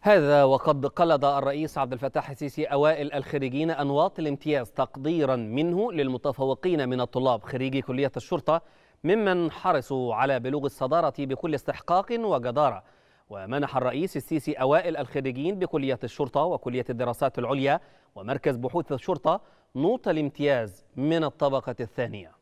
هذا وقد قلد الرئيس عبد الفتاح السيسي أوائل الخريجين أنواط الامتياز تقديرا منه للمتفوقين من الطلاب خريجي كلية الشرطة ممن حرصوا على بلوغ الصدارة بكل استحقاق وجدارة ومنح الرئيس السيسي أوائل الخريجين بكلية الشرطة وكلية الدراسات العليا ومركز بحوث الشرطة نوط الامتياز من الطبقة الثانية